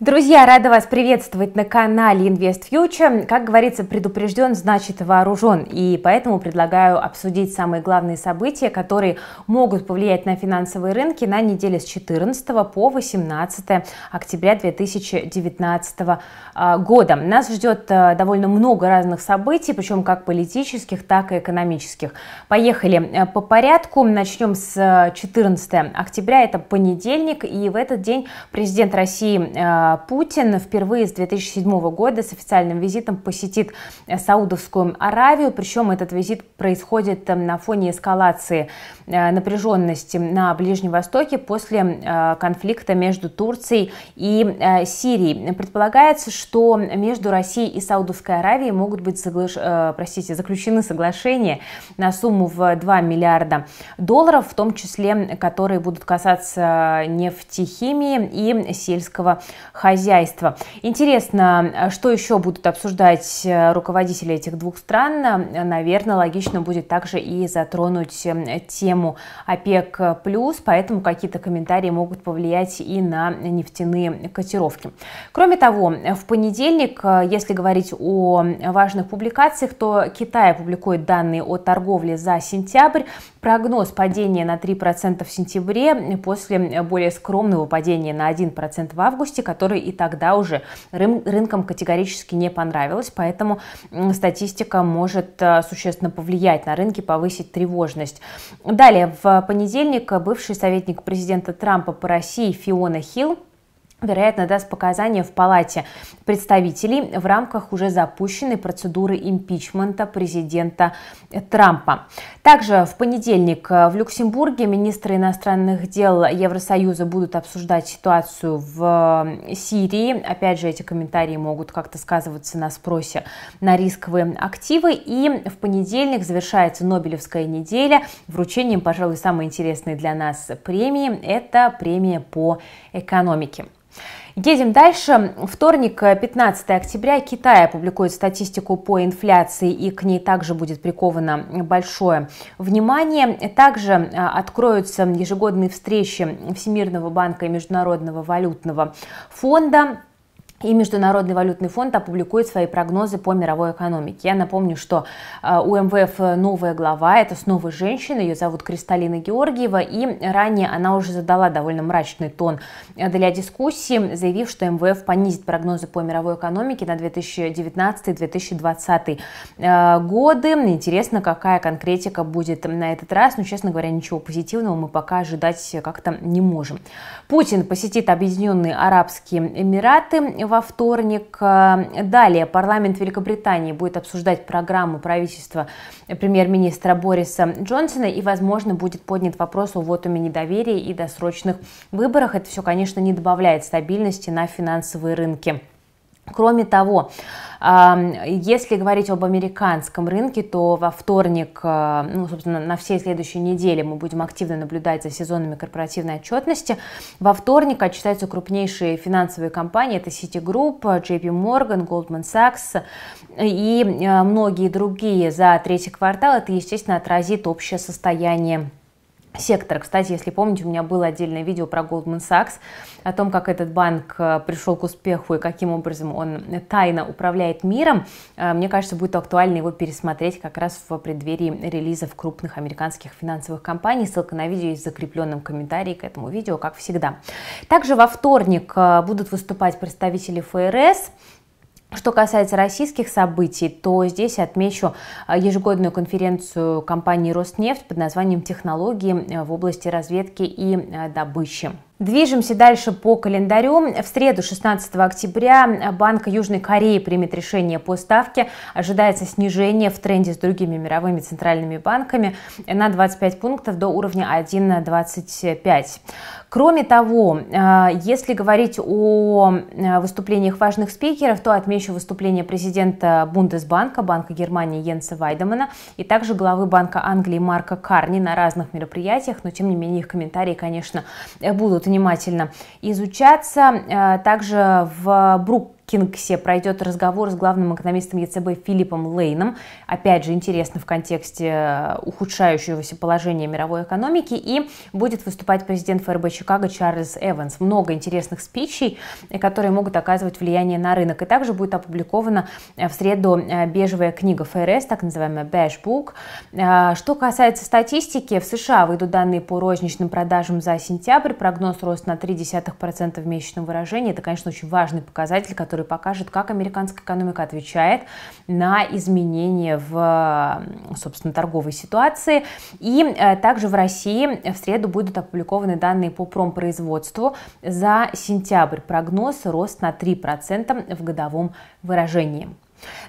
Друзья, рада вас приветствовать на канале Invest Future. Как говорится, предупрежден, значит вооружен. И поэтому предлагаю обсудить самые главные события, которые могут повлиять на финансовые рынки на неделе с 14 по 18 октября 2019 а, года. Нас ждет а, довольно много разных событий, причем как политических, так и экономических. Поехали а, по порядку. Начнем с 14 октября, это понедельник, и в этот день президент России Путин впервые с 2007 года с официальным визитом посетит э, Саудовскую Аравию, причем этот визит происходит э, на фоне эскалации э, напряженности на Ближнем Востоке после конфликта между Турцией и Сирией. Предполагается, что между Россией и Саудовской Аравией могут быть соглаш... простите, заключены соглашения на сумму в 2 миллиарда долларов, в том числе которые будут касаться нефтехимии и сельского хозяйства. Интересно, а что еще будут обсуждать э, руководители этих двух стран? Наверное, логично будет также и затронуть э, тему ОПЕК+, плюс, поэтому какие-то комментарии могут повлиять и на нефтяные котировки. Кроме того, в понедельник, э, если говорить о важных публикациях, то Китай публикует данные о торговле за сентябрь прогноз падения на 3% в сентябре после более скромного падения на 1% в августе, который и тогда уже рын рынкам категорически не понравилось, поэтому статистика может э, существенно повлиять на рынки, повысить тревожность. Далее, в понедельник бывший советник президента Трампа по России Фиона Хилл вероятно, даст показания в Палате представителей в рамках уже запущенной процедуры импичмента президента Трампа. Также в понедельник э, в Люксембурге министры иностранных дел Евросоюза будут обсуждать ситуацию в э, Сирии. Опять же, эти комментарии могут как-то сказываться на спросе на рисковые активы. И в понедельник завершается Нобелевская неделя вручением, пожалуй, самой интересной для нас премии. Это премия по экономике. Едем дальше. Вторник, 15 э, октября, Китай опубликует статистику по инфляции, и к ней также будет приковано большое внимание. Также э, откроются ежегодные встречи Всемирного банка и Международного валютного фонда. И Международный валютный фонд опубликует свои прогнозы по мировой экономике. Я напомню, что э, у МВФ э, новая глава, это снова женщина, ее зовут Кристалина Георгиева, и ранее она уже задала довольно мрачный тон э, для дискуссии, заявив, что МВФ понизит прогнозы по мировой экономике на 2019-2020 годы. Интересно, какая конкретика будет на этот раз, но, ну, честно говоря, ничего позитивного мы пока ожидать как-то не можем. Путин посетит Объединенные Арабские Эмираты во вторник. Э, далее парламент Великобритании будет обсуждать программу правительства премьер-министра Бориса Джонсона и, возможно, будет поднят вопрос о вотуме недоверия и досрочных выборах. Это все, конечно, не добавляет стабильности на финансовые рынки. Кроме того, если говорить об американском рынке, то во вторник, э, ну, собственно, на всей следующей неделе мы будем активно наблюдать за сезонами корпоративной отчетности. Во вторник отчитаются крупнейшие финансовые компании, это Citigroup, JP Morgan, Goldman Sachs и э, многие другие за третий квартал. Это, естественно, отразит общее состояние сектор. Кстати, если помните, у меня было отдельное видео про Goldman Sachs, о том, как этот банк э, пришел к успеху и каким образом он тайно управляет миром. Э, мне кажется, будет актуально его пересмотреть как раз в преддверии релизов крупных американских финансовых компаний. Ссылка на видео есть в закрепленном комментарии к этому видео, как всегда. Также во вторник э, будут выступать представители ФРС, что касается российских событий, то здесь отмечу э, ежегодную конференцию компании «Роснефть» под названием «Технологии в области разведки и э, добычи». Движемся дальше по календарю. В среду, 16 октября, Банк Южной Кореи примет решение по ставке. Ожидается снижение в тренде с другими мировыми центральными банками на 25 пунктов до уровня 1,25. Кроме того, э, если говорить о э, выступлениях важных спикеров, то отмечу выступление президента Бундесбанка, Банка Германии Йенса Вайдемана и также главы Банка Англии Марка Карни на разных мероприятиях, но тем не менее их комментарии, конечно, будут внимательно изучаться. Э, также в Брук Кингсе пройдет разговор с главным экономистом ЕЦБ Филиппом Лейном. Опять же, интересно в контексте э, ухудшающегося положения мировой экономики. И будет выступать президент ФРБ Чикаго Чарльз Эванс. Много интересных спичей, э, которые могут оказывать влияние на рынок. И также будет опубликована э, в среду бежевая книга ФРС, так называемая Beige Book. Что касается статистики, в США выйдут данные по розничным продажам за сентябрь. Прогноз рост на 0,3% в месячном выражении. Это, конечно, очень важный показатель, который который покажет, как американская экономика отвечает на изменения в, собственно, торговой ситуации. И э, также в России в среду будут опубликованы данные по промпроизводству за сентябрь. Прогноз рост на 3% в годовом выражении.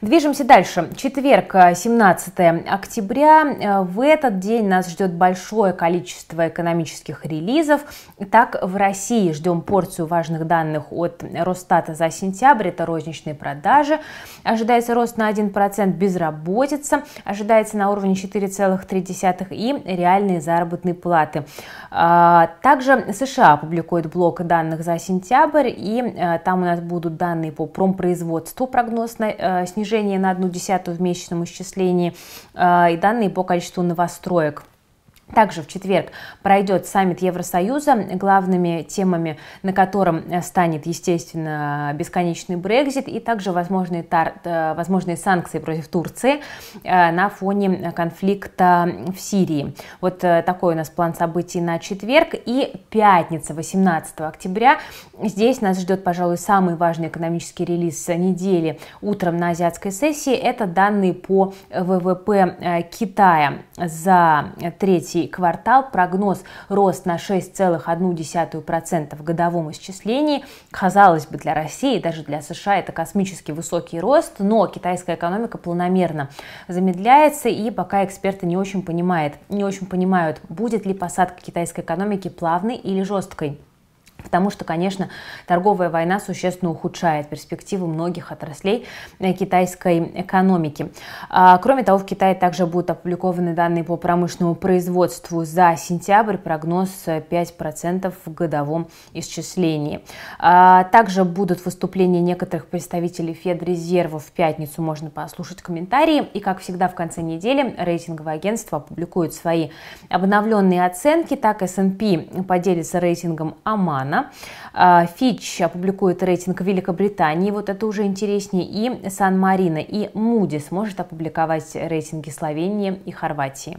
Движемся дальше. Четверг, 17 э, октября. Э, в этот день нас ждет большое количество экономических релизов. Так, в России ждем порцию важных данных от Росстата за сентябрь. Это розничные продажи. Ожидается рост на 1% безработица. Ожидается на уровне 4,3 и реальные заработные платы. Э, также США публикует блок данных за сентябрь. И там у нас будут данные по промпроизводству прогноз на Э, снижение на одну десятую в месячном исчислении э, и данные по количеству новостроек. Также в четверг пройдет саммит Евросоюза, главными темами на котором э, станет, естественно, бесконечный Брекзит и также возможные, тар... Э, возможные санкции против Турции э, на фоне конфликта в Сирии. Вот такой у нас план событий на четверг и пятница, 18 октября. Здесь нас ждет, пожалуй, самый важный экономический релиз недели утром на азиатской сессии. Это данные по ВВП Китая за третий третий квартал прогноз рост на 6,1% в годовом исчислении. Казалось бы, для России, даже для США это космически высокий рост, но китайская экономика планомерно замедляется и пока эксперты не очень понимают, не очень понимают, будет ли посадка китайской экономики плавной или жесткой. Потому что, конечно, торговая война существенно ухудшает перспективы многих отраслей э, китайской экономики. А, кроме того, в Китае также будут опубликованы данные по промышленному производству за сентябрь, прогноз 5% э, в годовом исчислении. А, также будут выступления некоторых представителей Федрезерва в пятницу, можно послушать комментарии. И, как всегда, в конце недели рейтинговые агентства опубликуют свои обновленные оценки. Так, S&P поделится рейтингом Аман Ирана. Фич а, опубликует рейтинг Великобритании, вот это уже интереснее, и Сан-Марина, и Муди сможет опубликовать рейтинги Словении и Хорватии.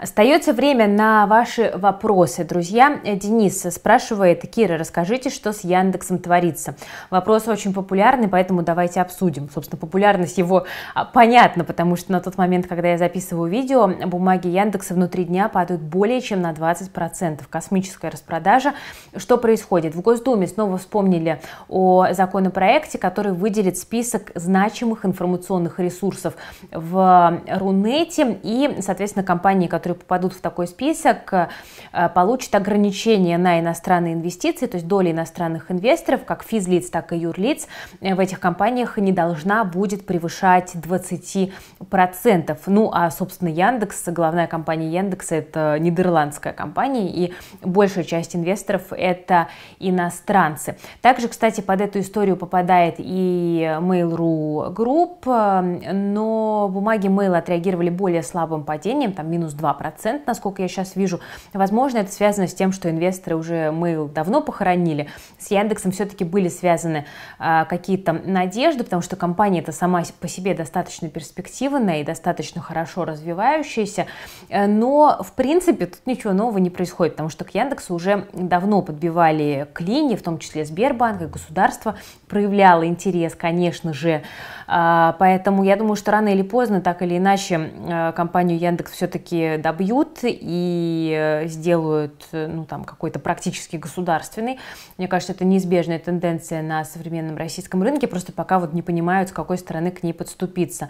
Остается время на ваши вопросы. Друзья, э, Денис спрашивает, Кира, расскажите, что с Яндексом творится. Вопрос очень популярный, поэтому давайте обсудим. Собственно, популярность его а, понятна, потому что на тот момент, когда я записываю видео, бумаги Яндекса внутри дня падают более чем на 20%. Космическая распродажа. Что происходит? В Госдуме снова вспомнили о законопроекте, который выделит список значимых информационных ресурсов в э, Рунете и, соответственно, компании, которые которые попадут в такой список, э, э, получат ограничения на иностранные инвестиции, то есть доля иностранных инвесторов, как физлиц, так и юрлиц, э, в этих компаниях не должна будет превышать 20%. Ну, а, собственно, Яндекс, главная компания Яндекса, это нидерландская компания, и большая часть инвесторов это иностранцы. Также, кстати, под эту историю попадает и Mail.ru Group, но бумаги Mail отреагировали более слабым падением, там минус 2%, 2%, насколько я сейчас вижу. Возможно, это связано с тем, что инвесторы уже мы давно похоронили. С Яндексом все-таки были связаны а, какие-то надежды, потому что компания это сама по себе достаточно перспективная и достаточно хорошо развивающаяся. Э, но, в принципе, тут ничего нового не происходит, потому что к Яндексу уже давно подбивали клини, в том числе Сбербанк и государство проявляло интерес, конечно же. А, поэтому я думаю, что рано или поздно, так или иначе, э, компанию Яндекс все-таки добьют и э, сделают э, ну, там, какой-то практически государственный. Мне кажется, это неизбежная тенденция на современном российском рынке, просто пока вот не понимают, с какой стороны к ней подступиться.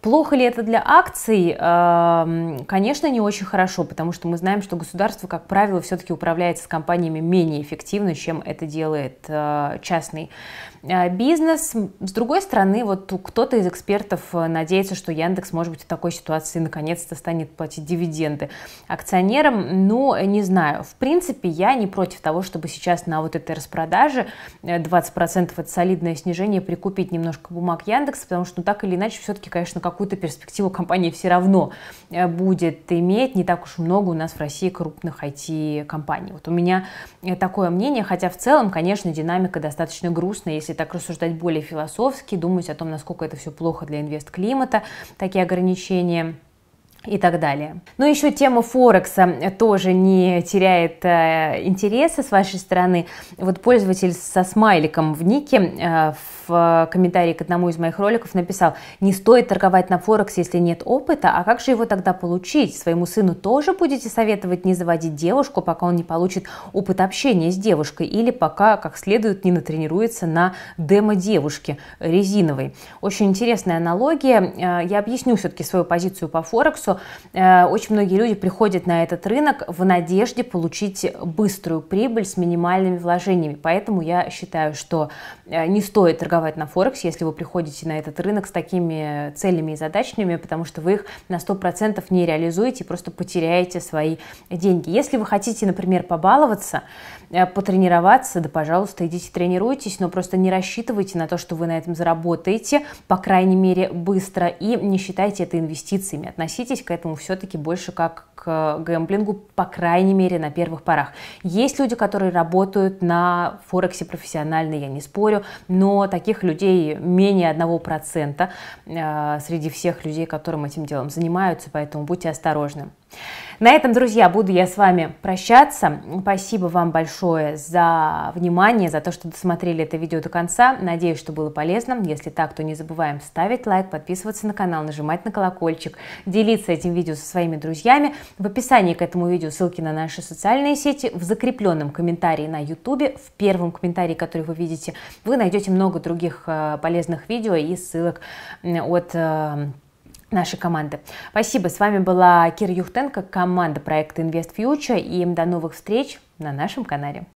Плохо ли это для акций? Эм, конечно, не очень хорошо, потому что мы знаем, что государство, как правило, все-таки управляется с компаниями менее эффективно, чем это делает э, частный э, бизнес. С другой стороны, вот кто-то из экспертов э, надеется, что Яндекс, может быть, в такой ситуации наконец-то станет платить дивиденды акционерам. Ну, не знаю. В принципе, я не против того, чтобы сейчас на вот этой распродаже 20% это солидное снижение прикупить немножко бумаг Яндекса, потому что ну, так или иначе все-таки, конечно, какую-то перспективу компании все равно э, будет иметь. Не так уж много у нас в России крупных IT-компаний. Вот у меня э, такое мнение, хотя в целом, конечно, динамика достаточно грустная, если так рассуждать более философски, думать о том, насколько это все плохо для инвест-климата, такие ограничения и так далее. Но еще тема Форекса тоже не теряет э, интереса с вашей стороны. Вот пользователь со смайликом в нике э, в комментарии к одному из моих роликов написал, не стоит торговать на Форекс, если нет опыта, а как же его тогда получить? Своему сыну тоже будете советовать не заводить девушку, пока он не получит опыт общения с девушкой или пока как следует не натренируется на демо девушки резиновой. Очень интересная аналогия. Э, я объясню все-таки свою позицию по Форексу, что э, очень многие люди приходят на этот рынок в надежде получить быструю прибыль с минимальными вложениями. Поэтому я считаю, что э, не стоит торговать на Форекс, если вы приходите на этот рынок с такими целями и задачами, потому что вы их на 100% не реализуете и просто потеряете свои деньги. Если вы хотите, например, побаловаться, э, потренироваться, да, пожалуйста, идите тренируйтесь, но просто не рассчитывайте на то, что вы на этом заработаете, по крайней мере, быстро, и не считайте это инвестициями. Относитесь относитесь к этому все-таки больше как к гэмблингу, по крайней мере, на первых порах. Есть люди, которые работают на Форексе профессионально, я не спорю, но таких людей менее 1% э, среди всех людей, которым этим делом занимаются, поэтому будьте осторожны. На этом, друзья, буду я с вами прощаться. Спасибо вам большое за внимание, за то, что досмотрели это видео до конца. Надеюсь, что было полезно. Если так, то не забываем ставить лайк, подписываться на канал, нажимать на колокольчик, делиться этим видео со своими друзьями. В описании к этому видео ссылки на наши социальные сети, в закрепленном комментарии на YouTube, в первом комментарии, который вы видите, вы найдете много других э, полезных видео и ссылок от э, нашей команды. Спасибо, с вами была Кира Юхтенко, команда проекта Invest Future, и до новых встреч на нашем канале.